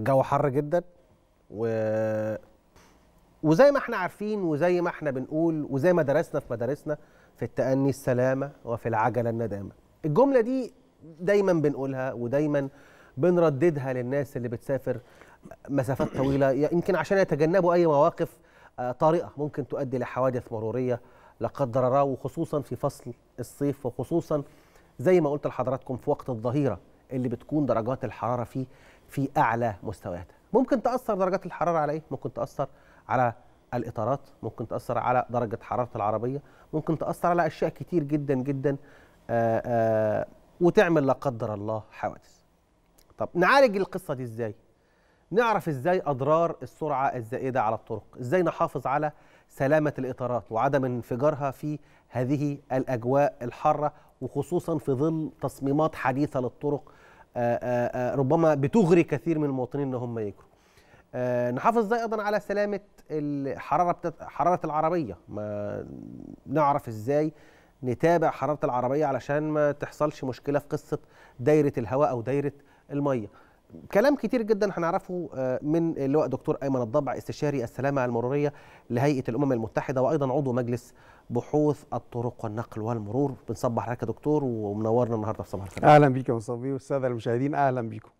الجو حر جدا و وزي ما احنا عارفين وزي ما احنا بنقول وزي ما درسنا في مدارسنا في التأني السلامة وفي العجلة الندامة الجملة دي دايما بنقولها ودايما بنرددها للناس اللي بتسافر مسافات طويلة يمكن عشان يتجنبوا أي مواقف آه، طارئة ممكن تؤدي لحوادث مرورية لقدر الله وخصوصا في فصل الصيف وخصوصا زي ما قلت لحضراتكم في وقت الظهيرة اللي بتكون درجات الحرارة فيه في اعلى مستوياتها ممكن تاثر درجات الحراره على ايه ممكن تاثر على الاطارات ممكن تاثر على درجه حراره العربيه ممكن تاثر على اشياء كتير جدا جدا آآ آه، آآ آه، وتعمل لا قدر الله حوادث طب نعالج القصه دي ازاي نعرف ازاي اضرار السرعه الزائده على الطرق ازاي نحافظ على سلامه الاطارات وعدم انفجارها في هذه الاجواء الحاره وخصوصا في ظل تصميمات حديثه للطرق آه، آه، آه، ربما بتغري كثير من المواطنين ان هم يجروا نحافظ ازاي ايضا على سلامه الحراره حراره العربيه ما نعرف ازاي نتابع حراره العربيه علشان ما تحصلش مشكله في قصه دايره الهواء او دايره الميه كلام كتير جدا هنعرفه آه، من اللواء دكتور ايمن الضبع استشاري السلامه المروريه لهيئه الامم المتحده وايضا عضو مجلس بحوث الطرق والنقل والمرور بنصبح لك يا دكتور ومنورنا النهارده في صباح الخير اهلا بيك يا مصطفى والساده المشاهدين اهلا بيكم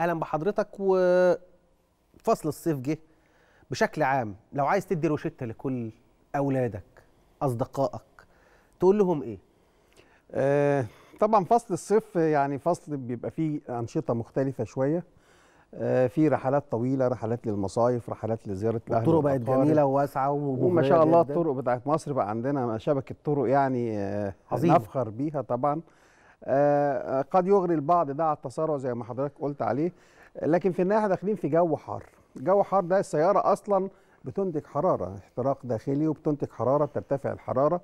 اهلا بحضرتك وفصل الصيف جه بشكل عام لو عايز تدي روشته لكل اولادك اصدقائك تقول لهم ايه؟ أه طبعا فصل الصيف يعني فصل بيبقى فيه انشطه مختلفه شويه آه، في رحلات طويله رحلات للمصايف رحلات لزياره الاهل الطرق بقت جميله وواسعه وما شاء الله جداً. الطرق بتاعت مصر بقى عندنا شبكه طرق يعني آه، عظيم. نفخر بيها طبعا آه، قد يغري البعض ده على التسارع زي ما حضرتك قلت عليه لكن في النهايه داخلين في جو حار جو حار ده السياره اصلا بتنتج حراره احتراق داخلي وبتنتج حراره بترتفع الحراره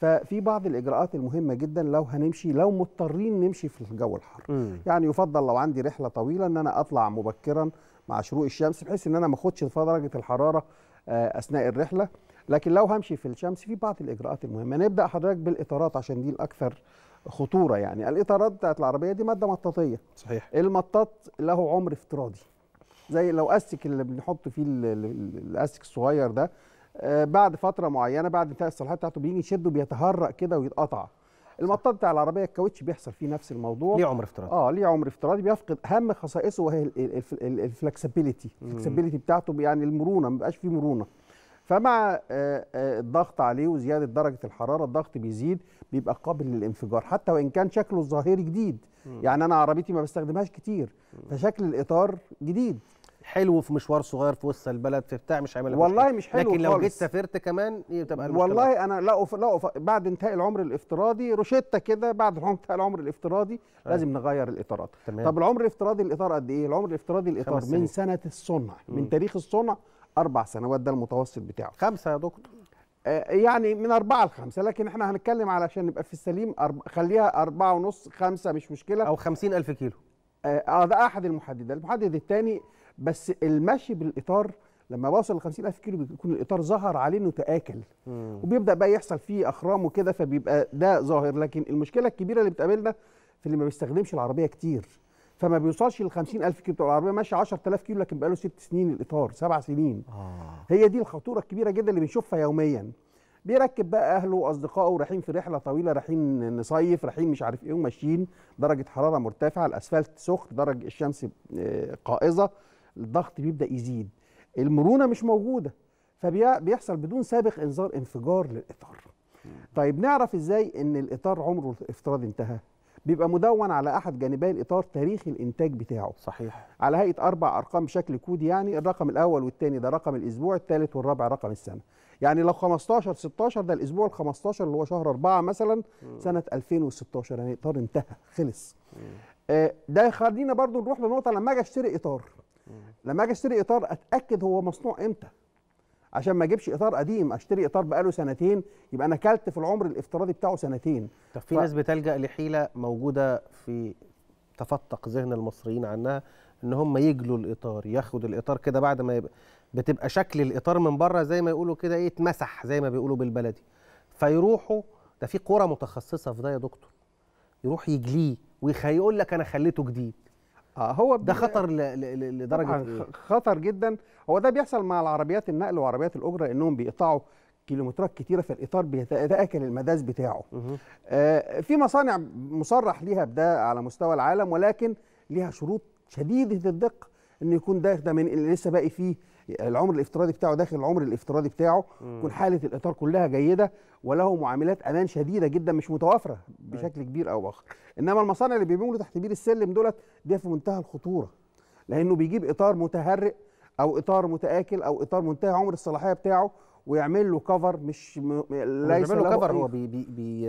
ففي بعض الاجراءات المهمه جدا لو هنمشي لو مضطرين نمشي في الجو الحر م. يعني يفضل لو عندي رحله طويله ان انا اطلع مبكرا مع شروق الشمس بحيث ان انا ما اخدش درجه الحراره آه، اثناء الرحله لكن لو همشي في الشمس في بعض الاجراءات المهمه نبدا حضرتك بالاطارات عشان دي الاكثر خطوره يعني الاطارات بتاعت العربيه دي ماده مطاطيه صحيح المطاط له عمر افتراضي زي لو استك اللي بنحط فيه الاستك الصغير ده آه، بعد فتره معينه بعد انتهاء الصلاحيه بتاعته بيجي يشده وبيتهرق كده ويتقطع المطاط بتاع العربيه الكاوتش بيحصل فيه نفس الموضوع ليه عمر افتراضي اه ليه عمر افتراضي بيفقد اهم خصائصه وهي الفلكسبيليتي الفلكسبيليتي بتاعته يعني المرونه ما بقاش فيه مرونه فمع آه، آه، الضغط عليه وزياده درجه الحراره الضغط بيزيد بيبقى قابل للانفجار حتى وان كان شكله الظاهري جديد يعني انا عربيتي ما بستخدمهاش كتير فشكل الاطار جديد حلو في مشوار صغير في وسط البلد في بتاع مش عامل والله مش حلو لكن لو جيت سافرت كمان تبقى المشكله والله انا لا أف... لا أف... بعد انتهاء العمر الافتراضي روشته كده بعد انتهاء العمر الافتراضي أيوة. لازم نغير الاطارات تمام. طب العمر الافتراضي الاطار قد ايه العمر الافتراضي الاطار من سنه الصنع من تاريخ الصنع اربع سنوات ده المتوسط بتاعه خمسه يا دكتور آه، يعني من أربعة لخمسة لكن احنا هنتكلم علشان نبقى في السليم أرب... خليها أربعة ونص خمسة مش مشكلة أو خمسين ألف كيلو آه, آه، ده أحد المحددات المحدد الثاني بس المشي بالاطار لما بوصل ل 50000 كيلو بيكون الاطار ظهر عليه انه تاكل وبيبدا بقى يحصل فيه اخرام وكده فبيبقى ده ظاهر لكن المشكله الكبيره اللي بتقابلنا في اللي ما بيستخدمش العربيه كتير فما بيوصلش ل 50000 كيلو العربيه ماشيه 10000 كيلو لكن بقى له ست سنين الاطار سبع سنين آه. هي دي الخطوره الكبيره جدا اللي بنشوفها يوميا بيركب بقى اهله واصدقائه رايحين في رحله طويله رايحين نصيف رايحين مش عارف ايه وماشيين درجه حراره مرتفعه الاسفلت سخن درجه الشمس آه، قائزه الضغط بيبدا يزيد المرونه مش موجوده فبيحصل بدون سابق انذار انفجار للاطار طيب نعرف ازاي ان الاطار عمره الافتراضي انتهى بيبقى مدون على احد جانبي الاطار تاريخ الانتاج بتاعه صحيح على هيئه اربع ارقام بشكل كودي يعني الرقم الاول والثاني ده رقم الاسبوع الثالث والرابع رقم السنه يعني لو 15 16 ده الاسبوع ال 15 اللي هو شهر 4 مثلا م. سنه 2016 يعني الاطار انتهى خلص آه ده يخلينا برضو نروح لنقطه لما اجي اشتري اطار لما اجي اشتري اطار اتاكد هو مصنوع امتى عشان ما اجيبش اطار قديم اشتري اطار بقاله سنتين يبقى انا كلت في العمر الافتراضي بتاعه سنتين طب في ف... ناس بتلجا لحيله موجوده في تفتق ذهن المصريين عنها ان هم يجلوا الاطار ياخد الاطار كده بعد ما يبقى بتبقى شكل الاطار من بره زي ما يقولوا كده ايه اتمسح زي ما بيقولوا بالبلدي فيروحوا ده في قرى متخصصه في ده يا دكتور يروح يجليه ويقول لك انا خليته جديد اه هو ده خطر لدرجه إيه؟ خطر جدا هو ده بيحصل مع العربيات النقل وعربيات الاجره انهم بيقطعوا كيلومترات كتيره فالاطار بيتاكل المداس بتاعه آه في مصانع مصرح ليها بده على مستوى العالم ولكن ليها شروط شديده الدقه ان يكون ده ده من اللي لسه باقي فيه العمر الافتراضي بتاعه داخل العمر الافتراضي بتاعه تكون حاله الاطار كلها جيده وله معاملات امان شديده جدا مش متوافره بشكل كبير او باخر انما المصانع اللي بيعملوا تحت بير السلم دولت دي في منتهى الخطوره لانه بيجيب اطار متهرئ او اطار متاكل او اطار منتهى عمر الصلاحيه بتاعه ويعمل له كفر مش م... ليس له كفر هو بي بي بي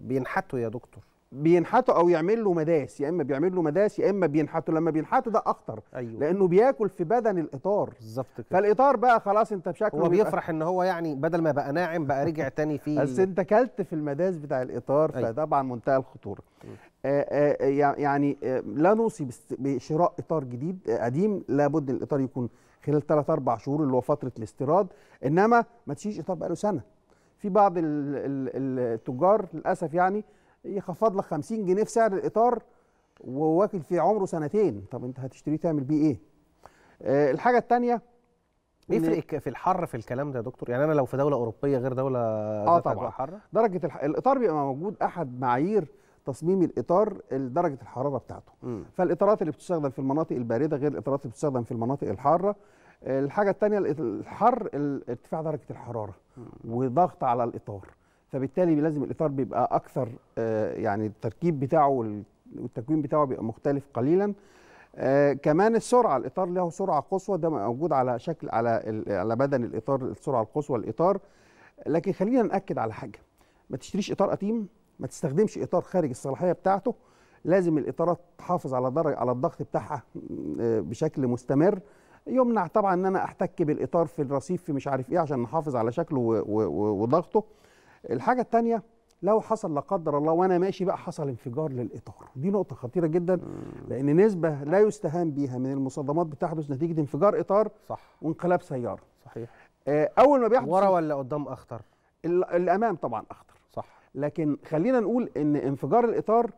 بينحته يا دكتور بينحتوا او يعمل له مداس يا اما بيعمل له مداس يا اما بينحتوا لما بينحتوا ده اخطر أيوة. لانه بياكل في بدن الاطار بالظبط كده فالاطار بقى خلاص انت بشكل هو بيفرح ان هو يعني بدل ما بقى ناعم بقى رجع تاني فيه بس انت كلت في المداس بتاع الاطار أيوة. فطبعا منتهى الخطوره آآ آآ آه، آه، يعني آآ آه، لا نوصي بشراء اطار جديد قديم لابد الاطار يكون خلال 3 4 شهور اللي هو فتره الاستيراد انما ما تشيش اطار بقى له سنه في بعض التجار للاسف يعني يخفض لك 50 جنيه في سعر الاطار وواكل في عمره سنتين طب انت هتشتريه تعمل بيه ايه آه الحاجه الثانيه بيفرق إيه في الحر في الكلام ده يا دكتور يعني انا لو في دوله اوروبيه غير دوله اه طبعا حر درجه الح... الاطار بيبقى موجود احد معايير تصميم الاطار درجه الحراره بتاعته م. فالاطارات اللي بتستخدم في المناطق البارده غير الاطارات اللي بتستخدم في المناطق الحاره آه، الحاجه الثانيه الحر ارتفاع درجه الحراره م. وضغط على الاطار فبالتالي لازم الاطار بيبقى اكثر آه، يعني التركيب بتاعه والتكوين بتاعه بيبقى مختلف قليلا آه، كمان السرعه الاطار له سرعه قصوى ده موجود على شكل على على بدن الاطار السرعه القصوى الاطار لكن خلينا ناكد على حاجه ما تشتريش اطار قديم ما تستخدمش اطار خارج الصلاحيه بتاعته لازم الاطارات تحافظ على درجه على الضغط بتاعها آه، بشكل مستمر يمنع طبعا ان انا احتك بالاطار في الرصيف في مش عارف ايه عشان نحافظ على شكله وضغطه الحاجه التانية لو حصل لا قدر الله وانا ماشي بقى حصل انفجار للاطار دي نقطه خطيره جدا لان نسبه لا يستهان بيها من المصدمات بتحدث نتيجه انفجار اطار صح وانقلاب سياره صحيح آه، اول ما بيحدث ورا ولا قدام اخطر الامام طبعا اخطر صح لكن خلينا نقول ان انفجار الاطار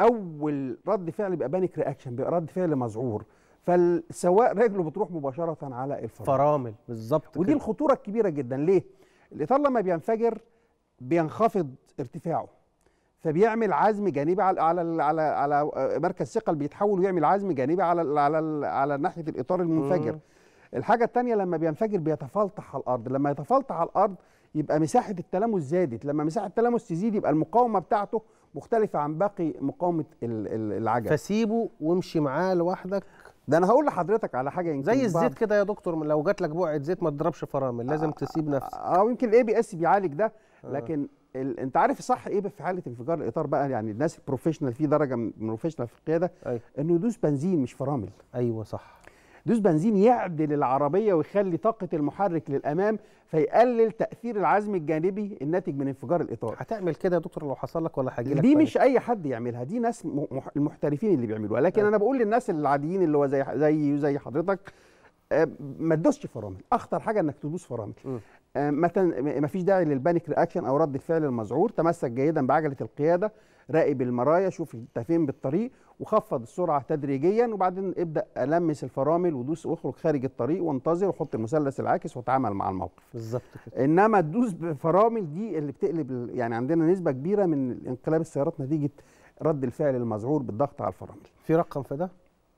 اول رد فعل بيبقى بانيك رياكشن بيبقى رد فعل مذعور فالسواق رجله بتروح مباشره على الفرامل فرامل بالظبط ودي كده. الخطوره الكبيره جدا ليه الاطار لما بينفجر بينخفض ارتفاعه فبيعمل عزم جانبي على على على, على آه، مركز ثقل بيتحول ويعمل عزم جانبي على على على ناحيه الاطار المنفجر الحاجه الثانيه لما بينفجر بيتفلتح على الارض لما يتفلتح على الارض يبقى مساحه التلامس زادت لما مساحه التلامس تزيد يبقى المقاومه بتاعته مختلفه عن باقي مقاومه العجل فسيبه وامشي معاه لوحدك ده انا هقول لحضرتك على حاجه يمكن زي الزيت كده يا دكتور لو جات لك بقعه زيت ما تضربش فرامل لازم آه، تسيب نفسك اه, آه، يمكن الاي بي اس بيعالج ده آه. لكن ال... انت عارف صح ايه في حاله انفجار الاطار بقى يعني الناس البروفيشنال في درجه من البروفيشنال في القياده أيوة. انه يدوس بنزين مش فرامل ايوه صح دوس بنزين يعدل العربيه ويخلي طاقه المحرك للامام فيقلل تاثير العزم الجانبي الناتج من انفجار الاطار هتعمل كده يا دكتور لو حصل لك ولا حاجه دي مش اي حد يعملها دي ناس المحترفين اللي بيعملوها لكن أه. انا بقول للناس العاديين اللي هو زي زي زي حضرتك آه، ما تدوسش فرامل اخطر حاجه انك تدوس فرامل آه، مثلا ما فيش داعي للبانيك رياكشن او رد الفعل المذعور تمسك جيدا بعجله القياده راقب المرايا شوف انت فين بالطريق وخفض السرعه تدريجيا وبعدين ابدا لمس الفرامل ودوس واخرج خارج الطريق وانتظر وحط المثلث العاكس وتعامل مع الموقف بالظبط كده انما تدوس بفرامل دي اللي بتقلب يعني عندنا نسبه كبيره من انقلاب السيارات نتيجه رد الفعل المذعور بالضغط على الفرامل في رقم في ده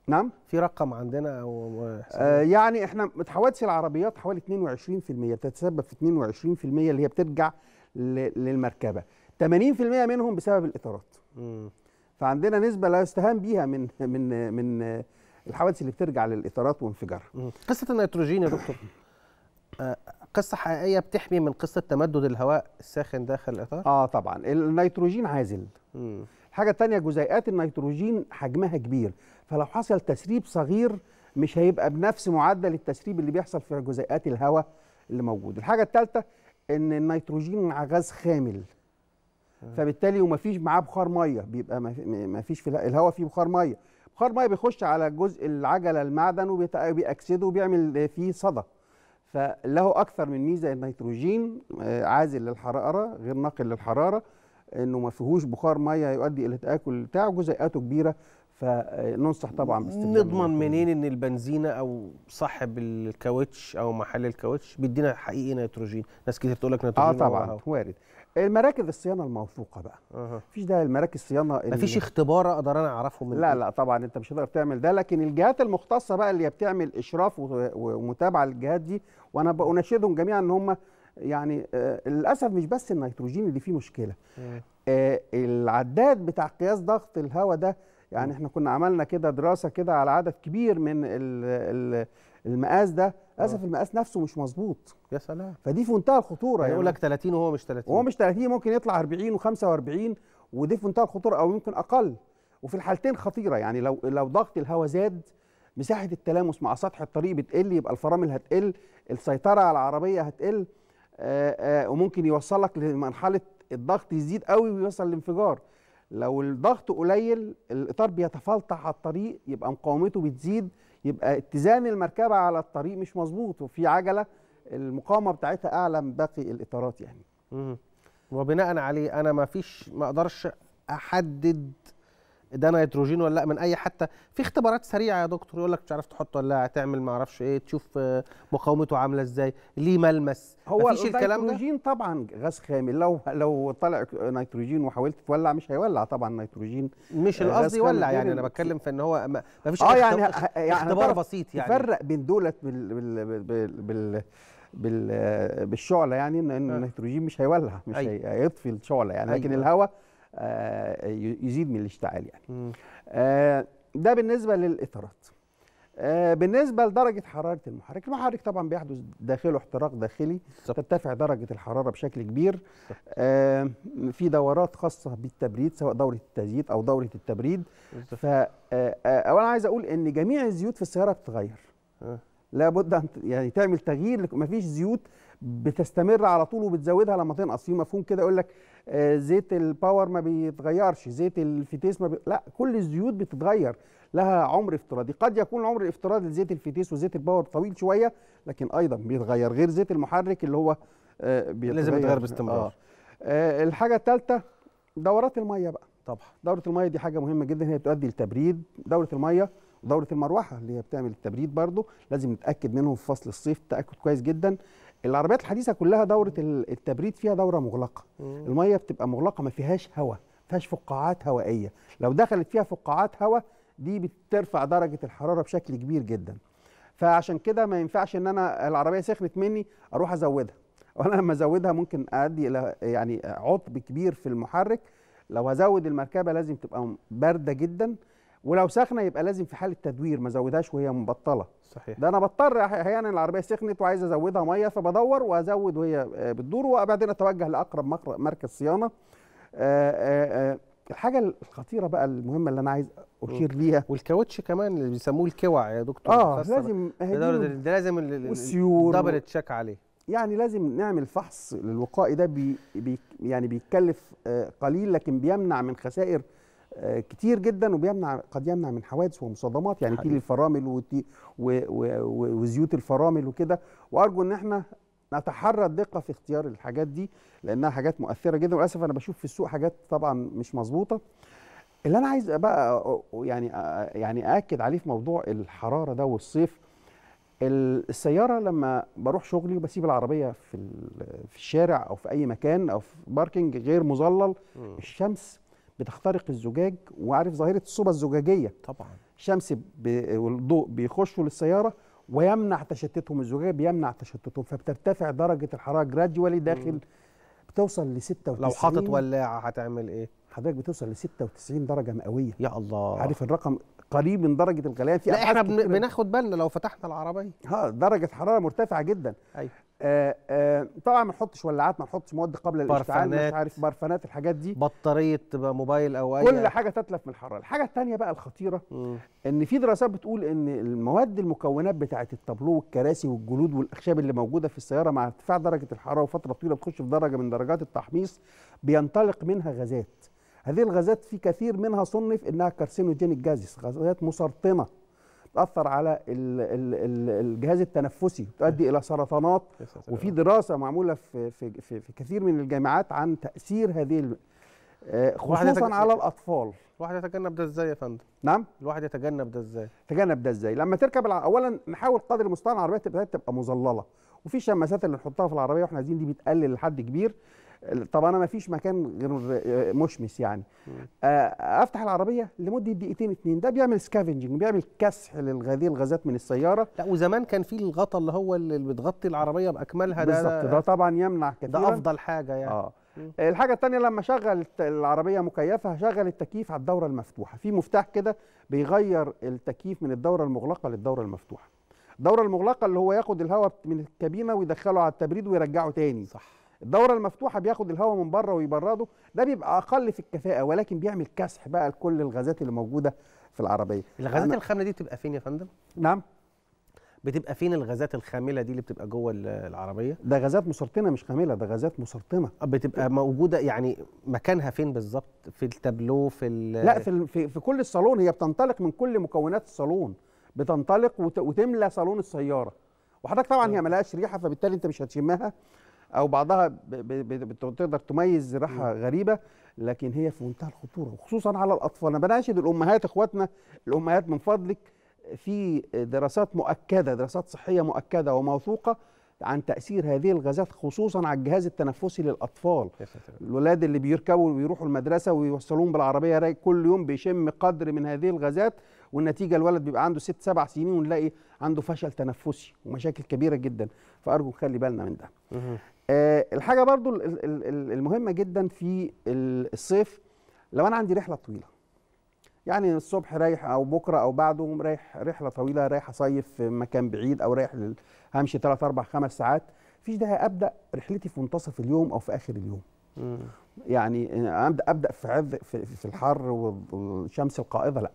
نعم في رقم عندنا او آه يعني احنا حوادث العربيات حوالي 22% تتسبب في 22% اللي هي بترجع للمركبه 80% منهم بسبب الاطارات فعندنا نسبه لا يستهان بيها من من من الحوادث اللي بترجع للاطارات وانفجارها قصه النيتروجين يا دكتور آه، قصه حقيقيه بتحمي من قصه تمدد الهواء الساخن داخل الاطار اه طبعا النيتروجين عازل مم. الحاجه الثانيه جزيئات النيتروجين حجمها كبير فلو حصل تسريب صغير مش هيبقى بنفس معدل التسريب اللي بيحصل في جزيئات الهواء اللي موجود الحاجه الثالثه ان النيتروجين غاز خامل آه. فبالتالي ومفيش معاه بخار ميه بيبقى مفيش في الهواء فيه بخار ميه بخار ميه بيخش على جزء العجله المعدن وبيأكسده وبيعمل فيه صدى فله اكثر من ميزه النيتروجين آه، عازل للحراره غير ناقل للحراره انه ما فيهوش بخار ميه يؤدي الى تاكل بتاعه جزيئاته كبيره فننصح طبعا باستخدام نضمن منين ان البنزينه او صاحب الكاوتش او محل الكاوتش بيدينا حقيقي نيتروجين ناس كتير تقول لك نيتروجين اه طبعا وارد المراكز الصيانه الموثوقه بقى أه. مفيش ده المراكز الصيانه مفيش اختبار اقدر انا اعرفه من لا إيه؟ لا طبعا انت مش هتقدر تعمل ده لكن الجهات المختصه بقى اللي بتعمل اشراف ومتابعه للجهات دي وانا بناشدهم جميعا ان هم يعني آه للاسف مش بس النيتروجين اللي فيه مشكله آه العداد بتاع قياس ضغط الهواء ده يعني احنا كنا عملنا كده دراسه كده على عدد كبير من المقاس ده للاسف آه. المقاس نفسه مش مظبوط يا سلام فدي في منتهى الخطوره يعني يقول لك 30 وهو مش 30 وهو مش 30 ممكن يطلع 40 و45 ودي في منتهى الخطوره او يمكن اقل وفي الحالتين خطيره يعني لو لو ضغط الهواء زاد مساحه التلامس مع سطح الطريق بتقل يبقى الفرامل هتقل السيطره على العربيه هتقل آآ آآ وممكن يوصلك لمرحله الضغط يزيد قوي ويوصل لانفجار لو الضغط قليل الاطار بيتفلطع على الطريق يبقى مقاومته بتزيد يبقى اتزان المركبه على الطريق مش مظبوط وفي عجله المقاومه بتاعتها اعلى من باقي الاطارات يعني. وبناء عليه انا ما فيش ما اقدرش احدد ده نيتروجين ولا لا من اي حتى في اختبارات سريعه يا دكتور يقول لك مش عارف تحط ولا لا هتعمل ما اعرفش ايه تشوف آه، مقاومته عامله ازاي ليه ملمس هو مفيش الكلام ده النيتروجين طبعا غاز خامل لو لو طلع نيتروجين وحاولت تولع مش هيولع طبعا نيتروجين مش آه، القصد يولع يعني انا بتكلم في ان هو ما فيش اه يعني, يعني اختبار بسيط يعني تفرق بين دولت بال بال بال, بال بالشعله يعني ان آه. النيتروجين مش هيولع مش هيطفي الشعله يعني لكن الهواء آه، يزيد من الاشتعال يعني آه، ده بالنسبه للاطارات آه، بالنسبه لدرجه حراره المحرك المحرك طبعا بيحدث داخله احتراق داخلي ترتفع درجه الحراره بشكل كبير في دورات خاصه بالتبريد سواء دوره التزييت او دوره التبريد اولا عايز اقول ان جميع الزيوت في السياره بتتغير لابد ان يعني تعمل تغيير مفيش زيوت بتستمر على طول وبتزودها لما تنقص في مفهوم كده يقول لك آه، زيت الباور ما بيتغيرش زيت الفتيس ما بي... لا كل الزيوت بتتغير لها عمر افتراضي قد يكون العمر الافتراضي لزيت الفتيس وزيت الباور طويل شويه لكن ايضا بيتغير غير زيت المحرك اللي هو آه، بيتغير لازم يتغير باستمرار آه. آه الحاجه الثالثه دورات الميه بقى طبعا دوره الميه دي حاجه مهمه جدا هي بتؤدي لتبريد دوره الميه دوره المروحه اللي هي بتعمل التبريد برضو لازم نتاكد منهم في فصل الصيف تاكد كويس جدا العربيات الحديثه كلها دوره التبريد فيها دوره مغلقه الميه بتبقى مغلقه ما فيهاش هواء ما فيهاش فقاعات هوائيه لو دخلت فيها فقاعات هواء دي بترفع درجه الحراره بشكل كبير جدا فعشان كده ما ينفعش ان انا العربيه سخنت مني اروح ازودها وانا لما ازودها ممكن ادي الى يعني عطب كبير في المحرك لو هزود المركبه لازم تبقى بارده جدا ولو سخنه يبقى لازم في حاله تدوير ما ازودهاش وهي مبطله صحيح ده انا بضطر احيانا العربيه سخنت وعايز ازودها ميه فبدور وازود وهي آه، بتدور وبعدين اتوجه لاقرب مركز صيانه آه، آه، الحاجه الخطيره بقى المهمه اللي انا عايز اشير ليها والكاوتش كمان اللي بيسموه الكوع يا دكتور اه لازم ده, لازم والسيور دبل تشيك عليه يعني لازم نعمل فحص للوقائي ده بي بي يعني بيتكلف قليل لكن بيمنع من خسائر آه، كتير جدا وبيمنع قد يمنع من حوادث ومصادمات يعني تيل الفرامل وزيوت الفرامل وكده وارجو ان احنا نتحرى الدقه في اختيار الحاجات دي لانها حاجات مؤثره جدا وللاسف انا بشوف في السوق حاجات طبعا مش مظبوطه اللي انا عايز بقى يعني آه، يعني اكد عليه في موضوع الحراره ده والصيف السياره لما بروح شغلي وبسيب العربيه في في الشارع او في اي مكان او في باركنج غير مظلل الشمس بتخترق الزجاج وعارف ظاهره الصوبه الزجاجيه طبعا الشمس والضوء بيخشوا للسياره ويمنع تشتتهم الزجاج بيمنع تشتتهم فبترتفع درجه الحراره جراديوالي داخل بتوصل ل 96 لو حاطط ولاعه هتعمل ايه؟ حضرتك بتوصل ل 96 درجه مئويه يا الله عارف الرقم قريب من درجه الغليان في لا احنا بناخد بالنا لو فتحنا العربيه ها درجه حراره مرتفعه جدا ايوه آه، آه، طبعا ما نحطش ولعات ما نحطش مواد قبل الاشتعال مش عارف برفانات الحاجات دي بطاريه موبايل او اي كل حاجه تتلف من الحراره الحاجه الثانيه بقى الخطيره م. ان في دراسات بتقول ان المواد المكونات بتاعه التابلو والكراسي والجلود والاخشاب اللي موجوده في السياره مع ارتفاع درجه الحراره وفتره طويله بتخش في درجه من درجات التحميص بينطلق منها غازات هذه الغازات في كثير منها صنف انها كارسينوجينيك جازس غازات مسرطنه تاثر على الجهاز التنفسي تؤدي الى سرطانات وفي دراسه معموله في في في كثير من الجامعات عن تاثير هذه آه، خصوصا على الاطفال الواحد يتجنب ده ازاي يا فندم نعم الواحد يتجنب ده ازاي تجنب ده ازاي لما تركب الع... اولا نحاول قدر المستطاع العربيه تبقى تبقى مظلله وفي شماسات اللي نحطها في العربيه واحنا عايزين دي بتقلل لحد كبير طب انا ما فيش مكان غير آه، مشمس يعني آه، افتح العربيه لمده دقيقتين اتنين ده بيعمل سكافنجنج بيعمل كسح لهذه الغازات من السياره لا وزمان كان في الغطا اللي هو اللي بتغطي العربيه باكملها ده بالظبط ده طبعا يمنع كثيرا ده افضل حاجه يعني اه الحاجة الثانية لما شغل العربية مكيفة هشغل التكييف على الدورة المفتوحة في مفتاح كده بيغير التكييف من الدورة المغلقة للدورة المفتوحة الدورة المغلقة اللي هو ياخد الهواء من الكابينة ويدخله على التبريد ويرجعه تاني صح الدوره المفتوحه بياخد الهواء من بره ويبرده ده بيبقى اقل في الكفاءه ولكن بيعمل كسح بقى لكل الغازات اللي موجوده في العربيه الغازات الخامله دي بتبقى فين يا فندم نعم بتبقى فين الغازات الخامله دي اللي بتبقى جوه العربيه ده غازات مسرطنه مش خامله ده غازات مسرطنه آه، بتبقى موجوده يعني مكانها فين بالظبط في التابلو في لا في, في في كل الصالون هي بتنطلق من كل مكونات الصالون بتنطلق وتملى صالون السياره وحضرتك طبعا هي طيب. ملهاش ريحه فبالتالي انت مش هتشمها او بعضها بتقدر تميز ريحه غريبه لكن هي في منتهى الخطوره وخصوصا على الاطفال انا بناشد الامهات اخواتنا الامهات من فضلك في دراسات مؤكده دراسات صحيه مؤكده وموثوقه عن تاثير هذه الغازات خصوصا على الجهاز التنفسي للاطفال الولاد اللي بيركبوا ويروحوا المدرسه ويوصلوهم بالعربيه راي كل يوم بيشم قدر من هذه الغازات والنتيجه الولد بيبقى عنده ست سبع سنين ونلاقي عنده فشل تنفسي ومشاكل كبيره جدا فارجو نخلي بالنا من ده آه، الحاجه برضو المهمه جدا في الصيف لو انا عندي رحله طويله يعني الصبح رايح او بكره او بعده رايح رحله طويله رايح اصيف في مكان بعيد او رايح همشي 3 4 5 ساعات مفيش ده ابدا رحلتي في منتصف اليوم او في اخر اليوم م. يعني ابدا ابدا في عز في الحر والشمس القائضه لا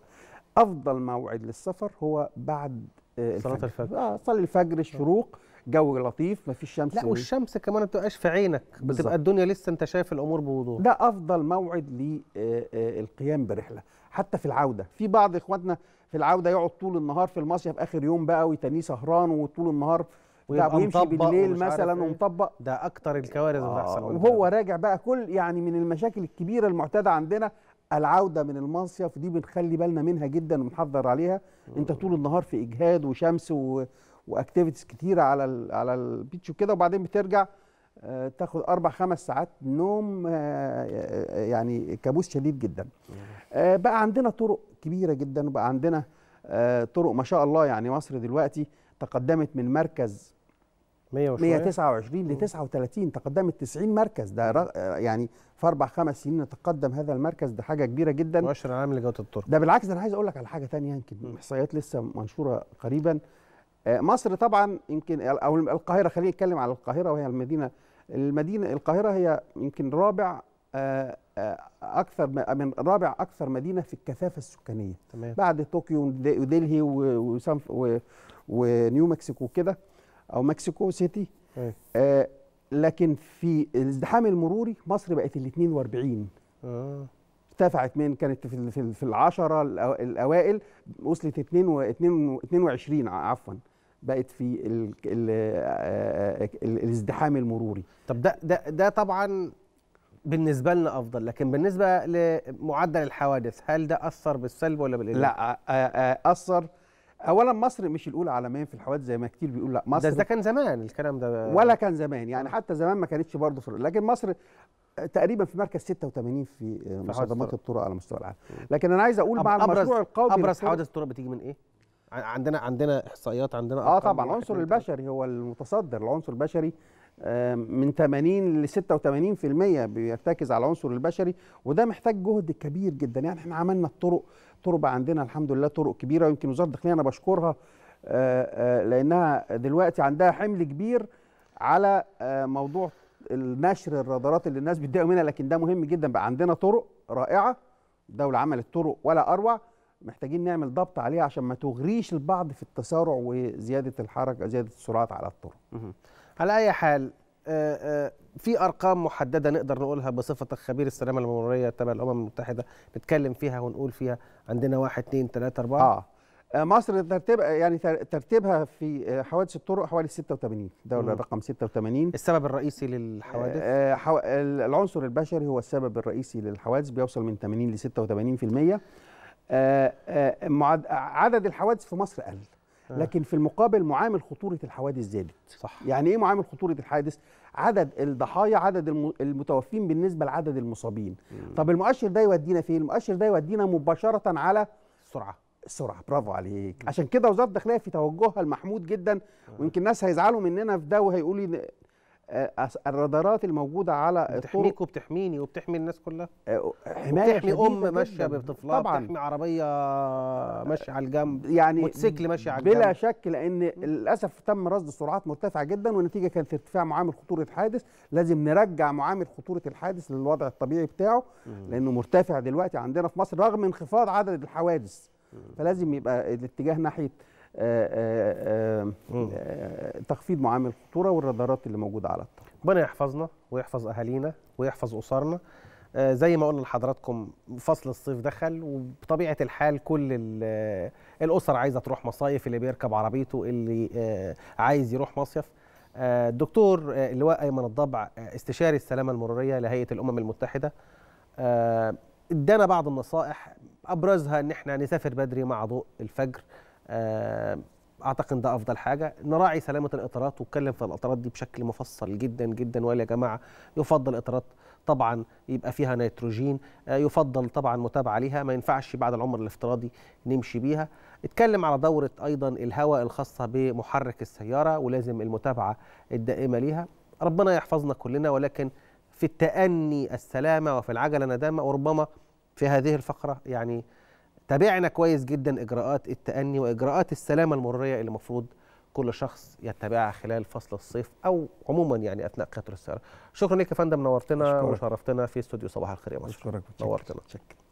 افضل موعد للسفر هو بعد آه، صلاه الفجر اه صلي الفجر الشروق جو لطيف مفيش شمس لا والشمس كمان ما بتبقاش في عينك بالزبط. بتبقى الدنيا لسه انت شايف الامور بوضوح ده افضل موعد للقيام آه، آه، برحله حتى في العوده في بعض اخواتنا في العوده يقعد طول النهار في المصيف اخر يوم بقى ويتنيه سهران وطول النهار ويمشي بالليل مثلا إيه. ومطبق ده اكتر الكوارث آه بتحصل وهو راجع بقى كل يعني من المشاكل الكبيره المعتاده عندنا العوده من المصيف دي بنخلي بالنا منها جدا ونحذر عليها انت طول النهار في اجهاد وشمس و... واكتيفيتيز كتيره على الـ على البيتش وكده وبعدين بترجع آه، تاخد اربع خمس ساعات نوم آه، آه، يعني كابوس شديد جدا بقى عندنا طرق كبيره جدا وبقى عندنا طرق ما شاء الله يعني مصر دلوقتي تقدمت من مركز 129 ل 39 تقدمت 90 مركز ده يعني في اربع خمس سنين تقدم هذا المركز ده حاجه كبيره جدا مؤشر عام لجوده الطرق ده بالعكس انا عايز اقول لك على حاجه ثانيه يمكن احصائيات لسه منشوره قريبا آه، مصر طبعا يمكن او القاهره خلينا نتكلم على القاهره وهي المدينه المدينه القاهره هي يمكن رابع آه، آه، اكثر من رابع اكثر مدينه في الكثافه السكانيه تمام. بعد طوكيو ودلهي ونيو مكسيكو كده او مكسيكو سيتي آه لكن في الازدحام المروري مصر بقت ال 42 اه ارتفعت من كانت في في العشره الاوائل وصلت 22 22 عفوا بقت في الـ الـ الـ آه، آه، الازدحام المروري طب ده ده ده طبعا بالنسبه لنا افضل لكن بالنسبه لمعدل الحوادث هل ده اثر بالسلب ولا بالايجاب لا آه، اثر اولا مصر مش الاولى عالميا في الحوادث زي ما كتير بيقول لا مصر ده, ده كان زمان الكلام ده ولا كان زمان يعني حتى زمان ما كانتش برضه في لكن مصر تقريبا في مركز 86 في مصادمات الطرق على مستوى العالم لكن انا عايز اقول مع المشروع القومي ابرز حوادث الطرق بتيجي من ايه عندنا عندنا احصائيات عندنا اه طبعا العنصر البشري هو المتصدر العنصر البشري آه، من 80 ل 86% بيرتكز على العنصر البشري وده محتاج جهد كبير جدا يعني احنا عملنا الطرق طرق بقى عندنا الحمد لله طرق كبيره ويمكن وزاره الداخليه انا بشكرها آه، آه، لانها دلوقتي عندها حمل كبير على موضوع النشر الرادارات اللي الناس بتضايق منها لكن ده مهم جدا بقى عندنا طرق رائعه الدوله عملت طرق ولا اروع محتاجين نعمل ضبط عليها عشان ما تغريش البعض في التسارع وزياده الحركه زياده السرعات على الطرق على اي حال آه، آه، في ارقام محدده نقدر نقولها بصفتك خبير السلامه المروريه تبع الامم المتحده نتكلم فيها ونقول فيها عندنا 1 2 3 4 اه مصر ترتيب يعني ترتيبها في آه، حوادث الطرق حوالي 86 دوله مم. رقم 86 السبب الرئيسي للحوادث حو... العنصر البشري هو السبب الرئيسي للحوادث بيوصل من 80 ل 86% آه، آه، عدد الحوادث في مصر قل آه. لكن في المقابل معامل خطوره الحوادث زادت صح يعني ايه معامل خطوره الحادث عدد الضحايا عدد المتوفين بالنسبه لعدد المصابين مم. طب المؤشر ده يودينا فين المؤشر ده يودينا مباشره على السرعه السرعه برافو عليك مم. عشان كده وزاره الداخليه في توجهها المحمود جدا ويمكن ناس هيزعلوا مننا في ده وهيقولوا آه، الرادارات الموجوده على بتحميك وبتحميني وبتحمي الناس كلها آه، حمايه بتحمي ام ماشيه بطفلها طبعا بتحمي عربيه ماشيه على الجنب يعني موتوسيكل ماشي على الجنب بلا شك لان للاسف تم رصد سرعات مرتفعه جدا والنتيجه كانت ارتفاع معامل خطوره حادث لازم نرجع معامل خطوره الحادث للوضع الطبيعي بتاعه لانه مرتفع دلوقتي عندنا في مصر رغم انخفاض عدد الحوادث فلازم يبقى الاتجاه ناحيه آه، آه، آه، تخفيض معامل الخطوره والرادارات اللي موجوده على الطريق ربنا يحفظنا ويحفظ اهالينا ويحفظ اسرنا زي ما قلنا لحضراتكم فصل الصيف دخل وبطبيعه الحال كل الاسر عايزه تروح مصايف اللي بيركب عربيته اللي عايز يروح مصيف الدكتور اللواء ايمن الضبع استشاري السلامه المروريه لهيئه الامم المتحده ادانا بعض النصائح ابرزها ان احنا نسافر بدري مع ضوء الفجر آه، اعتقد ده افضل حاجه نراعي سلامه الاطارات واتكلم في الاطارات دي بشكل مفصل جدا جدا وقال يا جماعه يفضل اطارات طبعا يبقى فيها نيتروجين آه، يفضل طبعا متابعه ليها ما ينفعش بعد العمر الافتراضي نمشي بيها اتكلم على دوره ايضا الهواء الخاصه بمحرك السياره ولازم المتابعه الدائمه ليها ربنا يحفظنا كلنا ولكن في التأني السلامة وفي العجلة ندامة وربما في هذه الفقرة يعني تابعنا كويس جدا اجراءات التأني واجراءات السلامه المروريه اللي المفروض كل شخص يتبعها خلال فصل الصيف او عموما يعني اثناء قطر السياره شكرا لك يا فندم نورتنا وشرفتنا في استوديو صباح الخير يا مصر نورتنا شكرا.